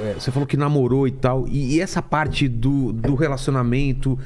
é, você falou que namorou e tal. E, e essa parte do, do relacionamento,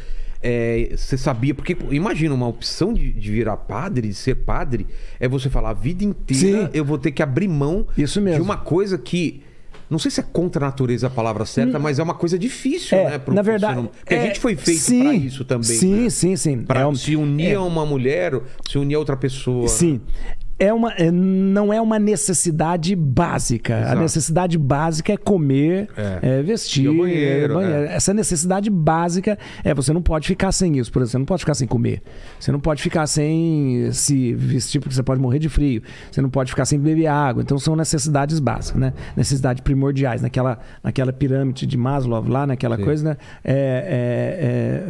é, você sabia? Porque imagina uma opção de, de, virar padre, de ser padre, é você falar a vida inteira Sim. eu vou ter que abrir mão Isso mesmo. de uma coisa que não sei se é contra a natureza a palavra certa, hum. mas é uma coisa difícil, é, né? Pro, na verdade, porque é, a gente foi feito para isso também. Sim, né? sim, sim. Para é um, se unir é, a uma mulher, se unir a outra pessoa. Sim. Né? é uma, é, não é uma necessidade básica. Exato. A necessidade básica é comer, é, é vestir, o banheiro, é banheiro. Né? Essa necessidade básica é você não pode ficar sem isso, por exemplo. Você não pode ficar sem comer. Você não pode ficar sem se vestir porque você pode morrer de frio. Você não pode ficar sem beber água. Então são necessidades básicas, né? Necessidades primordiais naquela, naquela pirâmide de Maslow lá, naquela Sim. coisa, né? É,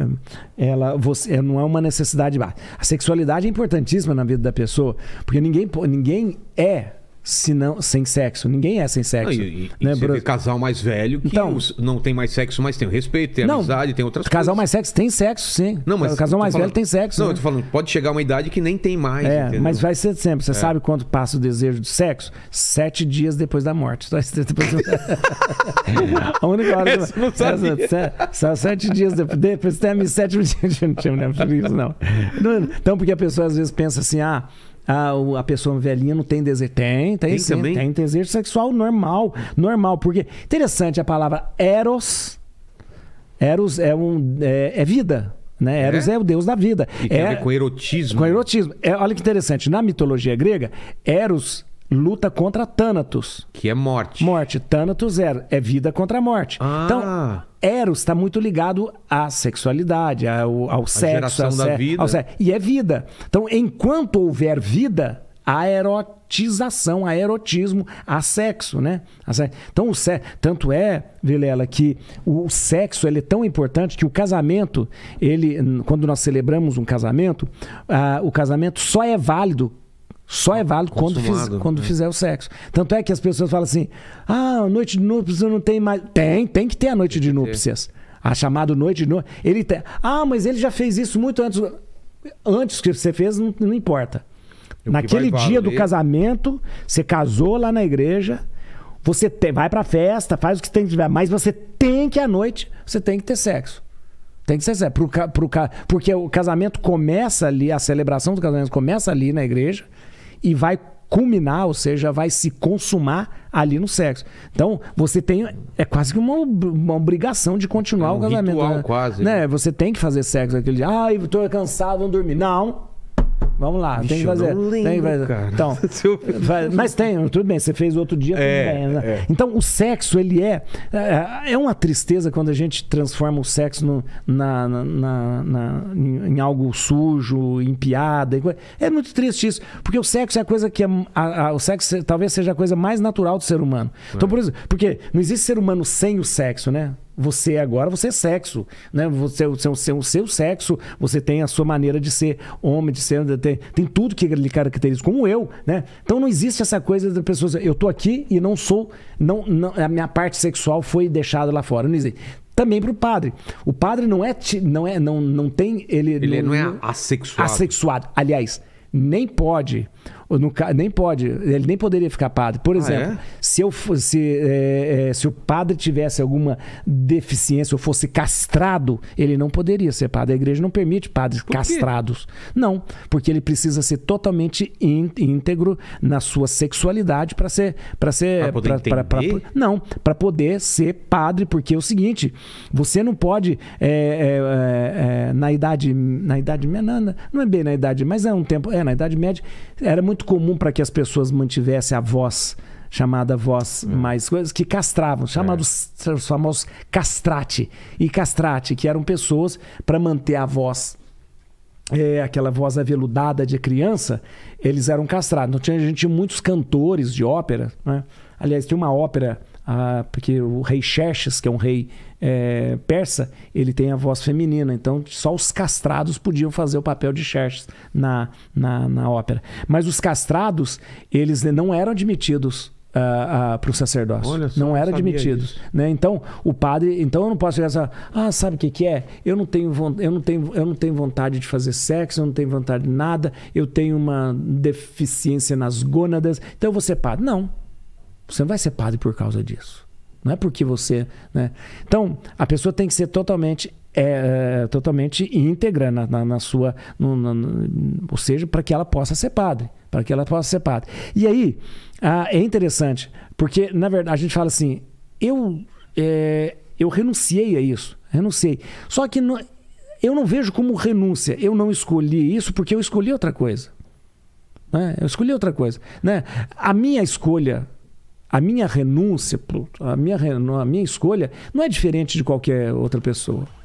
é, é ela você, não é uma necessidade básica. A sexualidade é importantíssima na vida da pessoa porque ninguém ninguém, ninguém é senão, sem sexo. Ninguém é sem sexo. E, e, né, e casal mais velho que então, os, não tem mais sexo, mas tem respeito, tem não, amizade, tem outras casal coisas. Casal mais sexo tem sexo, sim. Não, mas casal mais falando, velho tem sexo. Não, né? eu tô falando, pode chegar uma idade que nem tem mais. É, mas vai ser sempre. Você é. sabe quanto passa o desejo do sexo? Sete dias depois da morte. Depois do... a única hora. Essa não sabia. Essa, só sete dias depois. Depois tem a sétimo dia. Não tinha mulher isso, não. Então, porque a pessoa às vezes pensa assim, ah a, ah, a pessoa velhinha não tem desejo. Tem, tem, tem sim, Tem desejo sexual normal. Normal, porque. Interessante a palavra Eros. Eros é, um, é, é vida. Né? É? Eros é? é? o deus da vida. E tem é, a ver com erotismo. Com erotismo. É, olha que interessante. Na mitologia grega, Eros luta contra Thanatos. Que é morte. Morte. Thanatos é, é vida contra a morte. Ah. Então, Eros está muito ligado à sexualidade, ao, ao sexo. Geração da vida. Sexo, e é vida. Então, enquanto houver vida, há erotização, há erotismo, há sexo, né? Então, o se... tanto é, Vilela, que o sexo ele é tão importante que o casamento, ele, quando nós celebramos um casamento, uh, o casamento só é válido só é válido quando, fiz, quando né? fizer o sexo. Tanto é que as pessoas falam assim: ah, noite de núpcias não tem mais. Tem, tem que ter a noite tem de núpcias. A chamada noite de núpcias. Ele tem. Ah, mas ele já fez isso muito antes. Antes que você fez, não, não importa. Naquele dia do casamento, você casou lá na igreja, você te, vai pra festa, faz o que tem que tiver, mas você tem que à noite, você tem que ter sexo. Tem que ser sexo. Pro, pro, porque o casamento começa ali, a celebração do casamento começa ali na igreja, e vai culminar, ou seja, vai se consumar ali no sexo. Então, você tem. É quase que uma, uma obrigação de continuar é um o casamento. Ritual, né? quase. Né? né? Você tem que fazer sexo aquele dia. Ai, ah, tô cansado, vamos dormir. Não. Vamos lá, Bicho, tem que fazer. Lembro, tem que fazer. Cara. Então, mas tem, tudo bem, você fez outro dia, é, né? é. Então, o sexo, ele é, é. É uma tristeza quando a gente transforma o sexo no, na, na, na, na em, algo sujo, em piada. É muito triste isso, porque o sexo é a coisa que. É, a, a, o sexo é, talvez seja a coisa mais natural do ser humano. Então, é. por exemplo, porque não existe ser humano sem o sexo, né? você é agora, você é sexo, né? Você, você, é você o seu sexo, você tem a sua maneira de ser homem, de ser tem, tem tudo que ele caracteriza como eu, né? Então não existe essa coisa da pessoa, eu tô aqui e não sou, não, não a minha parte sexual foi deixada lá fora, não existe também para o padre. O padre não é não é não não tem ele, ele não, não é assexuado. Assexuado, aliás, nem pode nem pode, ele nem poderia ficar padre. Por ah, exemplo, ah, é? se, eu, se, é, é, se o padre tivesse alguma deficiência ou fosse castrado, ele não poderia ser padre. A igreja não permite padres castrados. Não, porque ele precisa ser totalmente íntegro na sua sexualidade para ser. para ser pra pra, pra, não, para poder ser padre, porque é o seguinte: você não pode, é, é, é na idade. Na idade não é bem na idade, mas é um tempo. É, na idade média, era muito muito comum para que as pessoas mantivessem a voz chamada voz é. mais coisas que castravam, chamados é. os famosos castrate e castrate, que eram pessoas para manter a voz é, aquela voz aveludada de criança, eles eram castrados. Então tinha gente, muitos cantores de ópera, né? Aliás, tem uma ópera a, porque o rei Xerxes, que é um rei é, persa, ele tem a voz feminina, então só os castrados podiam fazer o papel de Xerxes na, na, na ópera. Mas os castrados, eles não eram admitidos Uh, uh, para o sacerdócio. Só, não eram admitidos Né? Então, o padre. Então eu não posso chegar ah, sabe o que, que é? Eu não, tenho eu, não tenho, eu não tenho vontade de fazer sexo, eu não tenho vontade de nada, eu tenho uma deficiência nas gônadas, então eu vou ser padre. Não, você não vai ser padre por causa disso. Não é porque você. Né? Então, a pessoa tem que ser totalmente. É, é totalmente íntegra na, na, na sua. No, no, ou seja, para que ela possa ser padre. Para que ela possa ser padre. E aí, ah, é interessante, porque, na verdade, a gente fala assim: eu, é, eu renunciei a isso. Renunciei. Só que não, eu não vejo como renúncia. Eu não escolhi isso porque eu escolhi outra coisa. Né? Eu escolhi outra coisa. Né? A minha escolha a minha renúncia, a minha, a minha escolha, não é diferente de qualquer outra pessoa.